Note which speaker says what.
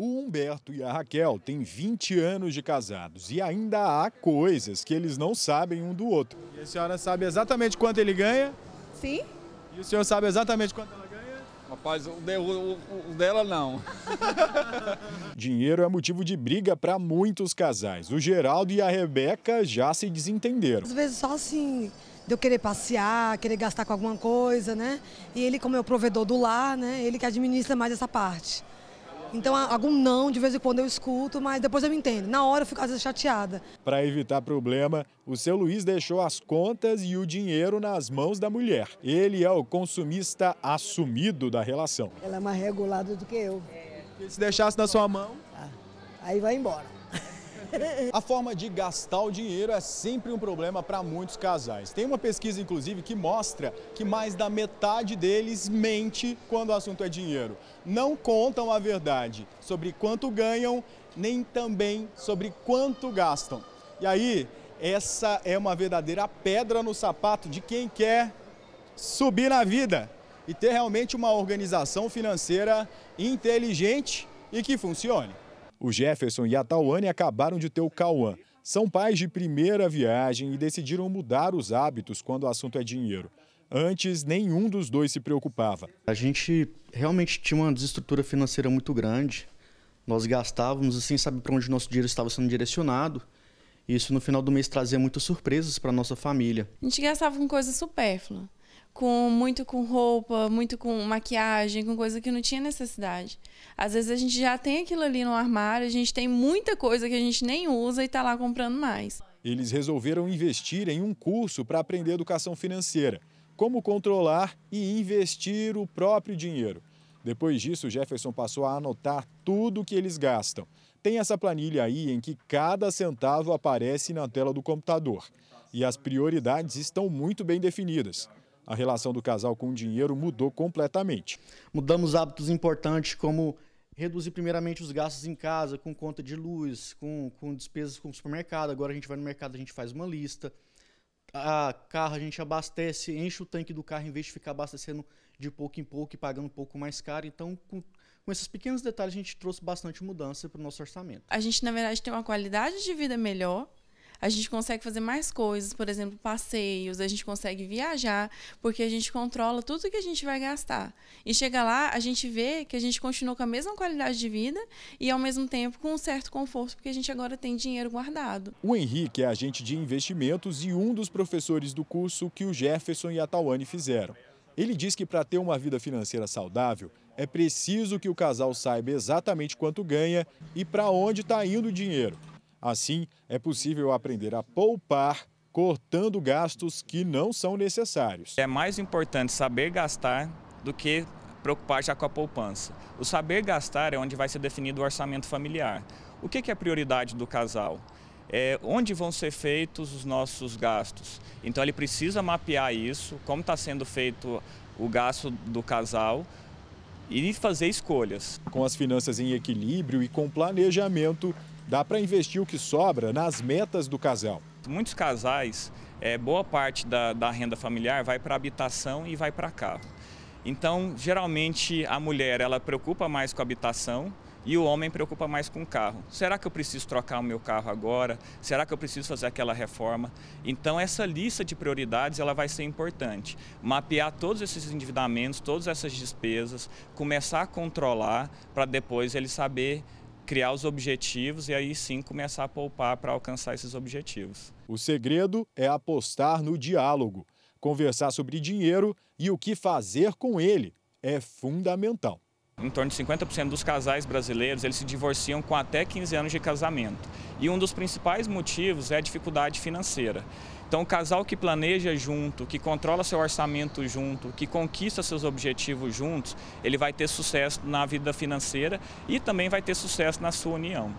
Speaker 1: O Humberto e a Raquel têm 20 anos de casados e ainda há coisas que eles não sabem um do outro. E a senhora sabe exatamente quanto ele ganha? Sim. E o senhor sabe exatamente quanto ela ganha? Rapaz, o, de, o, o dela não. Dinheiro é motivo de briga para muitos casais. O Geraldo e a Rebeca já se desentenderam. Às vezes só assim, de eu querer passear, querer gastar com alguma coisa, né? E ele, como é o provedor do lar, né? Ele que administra mais essa parte. Então, algum não, de vez em quando eu escuto, mas depois eu me entendo. Na hora eu fico às vezes chateada. Para evitar problema, o seu Luiz deixou as contas e o dinheiro nas mãos da mulher. Ele é o consumista assumido da relação. Ela é mais regulada do que eu. Se deixasse na sua mão. Ah, aí vai embora. A forma de gastar o dinheiro é sempre um problema para muitos casais. Tem uma pesquisa, inclusive, que mostra que mais da metade deles mente quando o assunto é dinheiro. Não contam a verdade sobre quanto ganham, nem também sobre quanto gastam. E aí, essa é uma verdadeira pedra no sapato de quem quer subir na vida e ter realmente uma organização financeira inteligente e que funcione. O Jefferson e a Tauane acabaram de ter o Cauã. São pais de primeira viagem e decidiram mudar os hábitos quando o assunto é dinheiro. Antes, nenhum dos dois se preocupava.
Speaker 2: A gente realmente tinha uma desestrutura financeira muito grande. Nós gastávamos sem saber para onde nosso dinheiro estava sendo direcionado. Isso no final do mês trazia muitas surpresas para nossa família.
Speaker 3: A gente gastava com coisa supérflua com muito com roupa, muito com maquiagem, com coisa que não tinha necessidade. Às vezes a gente já tem aquilo ali no armário, a gente tem muita coisa que a gente nem usa e tá lá comprando mais.
Speaker 1: Eles resolveram investir em um curso para aprender educação financeira, como controlar e investir o próprio dinheiro. Depois disso, Jefferson passou a anotar tudo que eles gastam. Tem essa planilha aí em que cada centavo aparece na tela do computador. E as prioridades estão muito bem definidas a relação do casal com o dinheiro mudou completamente. Mudamos hábitos importantes como reduzir primeiramente
Speaker 2: os gastos em casa, com conta de luz, com, com despesas com o supermercado. Agora a gente vai no mercado, a gente faz uma lista. A carro a gente abastece, enche o tanque do carro em vez de ficar abastecendo de pouco em pouco e pagando um pouco mais caro. Então, com, com esses pequenos detalhes, a gente trouxe bastante mudança para o nosso orçamento.
Speaker 3: A gente, na verdade, tem uma qualidade de vida melhor a gente consegue fazer mais coisas, por exemplo, passeios, a gente consegue viajar, porque a gente controla tudo que a gente vai gastar. E chega lá, a gente vê que a gente continua com a mesma qualidade de vida e, ao mesmo tempo, com um certo conforto, porque a gente agora tem dinheiro guardado.
Speaker 1: O Henrique é agente de investimentos e um dos professores do curso que o Jefferson e a Tawane fizeram. Ele diz que para ter uma vida financeira saudável, é preciso que o casal saiba exatamente quanto ganha e para onde está indo o dinheiro. Assim, é possível aprender a poupar cortando gastos que não são necessários.
Speaker 4: É mais importante saber gastar do que preocupar já com a poupança. O saber gastar é onde vai ser definido o orçamento familiar. O que é prioridade do casal? É onde vão ser feitos os nossos gastos. Então ele precisa mapear isso, como está sendo feito o gasto do casal e fazer escolhas. Com
Speaker 1: as finanças em equilíbrio e com planejamento, dá para investir o que sobra nas metas do casal.
Speaker 4: Muitos casais, é, boa parte da, da renda familiar vai para habitação e vai para carro. Então, geralmente, a mulher ela preocupa mais com a habitação, e o homem preocupa mais com o carro. Será que eu preciso trocar o meu carro agora? Será que eu preciso fazer aquela reforma? Então essa lista de prioridades ela vai ser importante. Mapear todos esses endividamentos, todas essas despesas, começar a controlar para depois ele saber criar os objetivos e aí sim começar a poupar para alcançar esses objetivos. O
Speaker 1: segredo é apostar no diálogo. Conversar sobre dinheiro e o que fazer com ele é fundamental.
Speaker 4: Em torno de 50% dos casais brasileiros, eles se divorciam com até 15 anos de casamento. E um dos principais motivos é a dificuldade financeira. Então, o casal que planeja junto, que controla seu orçamento junto, que conquista seus objetivos juntos, ele vai ter sucesso na vida financeira e também vai ter sucesso na sua união.